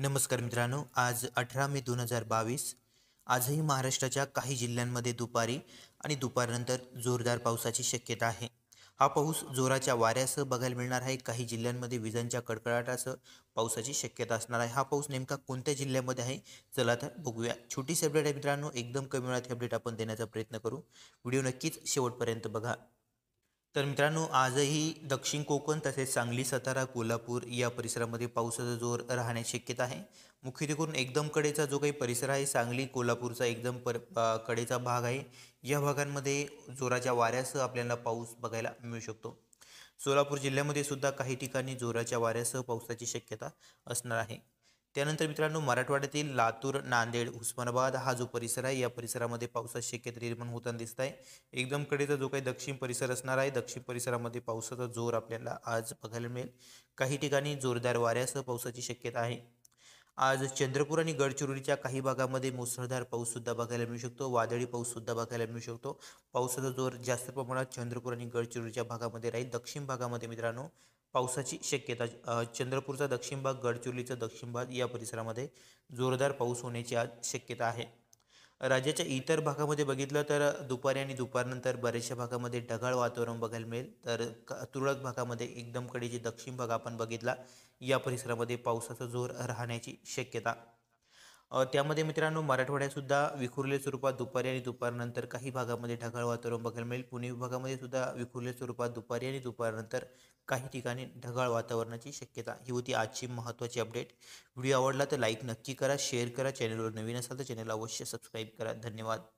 नमस्कार मित्रांनो आज अठरा मे दोन हजार बावीस आजही महाराष्ट्राच्या काही जिल्ह्यांमध्ये दुपारी आणि दुपारनंतर जोरदार पावसाची शक्यता आहे हा पाऊस जोराच्या वाऱ्यासह बघायला मिळणार आहे काही जिल्ह्यांमध्ये विजांच्या कडकडाटासह पावसाची शक्यता असणार आहे हा पाऊस नेमका कोणत्या जिल्ह्यामध्ये आहे चला तर बघूया छोटीशी अपडेट आहे मित्रांनो एकदम कमी वेळात अपडेट आपण देण्याचा प्रयत्न करू व्हिडिओ नक्कीच शेवटपर्यंत बघा तर मित्रांनो आजही दक्षिण कोकण तसेच सांगली सातारा कोल्हापूर या परिसरामध्ये पावसाचा जोर राहण्याची शक्यता आहे करून एकदम कडेचा जो काही परिसर आहे सांगली कोल्हापूरचा एकदम पर कडेचा भाग आहे या भागांमध्ये जोराच्या वाऱ्यासह आपल्याला पाऊस बघायला मिळू शकतो सोलापूर जिल्ह्यामध्ये सुद्धा काही ठिकाणी जोराच्या वाऱ्यासह पावसाची शक्यता असणार आहे त्यानंतर मित्रांनो मराठवाड्यातील लातूर नांदेड उस्मानाबाद हा जो परिसर आहे या परिसरामध्ये पावसाची शक्यता निर्माण होताना दिसत आहे एकदम कडेचा जो काही दक्षिण परिसर असणार आहे दक्षिण परिसरामध्ये पावसाचा जोर आपल्याला आज बघायला मिळेल काही ठिकाणी जोरदार वाऱ्यासह पावसाची शक्यता आहे आज चंद्रपूर आणि गडचिरोलीच्या काही भागामध्ये मुसळधार पाऊससुद्धा बघायला मिळू शकतो वादळी पाऊससुद्धा बघायला मिळू शकतो पावसाचा जोर जास्त प्रमाणात चंद्रपूर आणि गडचिरोलीच्या भागामध्ये राहील दक्षिण भागामध्ये मित्रांनो पावसाची शक्यता चंद्रपूरचा दक्षिण भाग गडचिरोलीचा दक्षिण भाग या परिसरामध्ये जोरदार पाऊस होण्याची आज शक्यता आहे राज्याच्या इतर भागामध्ये बघितलं तर दुपारी आणि दुपारनंतर बऱ्याचशा भागामध्ये ढगाळ वातावरण बघायला मिळेल तर तुरळक भागामध्ये एकदम कडे जे दक्षिण भाग आपण बघितला या परिसरामध्ये पावसाचा जोर राहण्याची शक्यता त्यामध्ये मित्रांनो मराठवाड्यातसुद्धा विखुरले स्वरूपात दुपारी आणि दुपारनंतर काही भागामध्ये ढगाळ वातावरण बघायला मिळेल पुणे विभागामध्ये सुद्धा विखुरले स्वरूपात दुपारी आणि दुपारनंतर काही ठिकाणी ढगाळ वातावरणाची शक्यता ही होती आजची महत्त्वाची अपडेट व्हिडिओ आवडला तर लाईक नक्की करा शेअर करा चॅनलवर नवीन असाल तर चॅनल अवश्य सबस्क्राईब करा धन्यवाद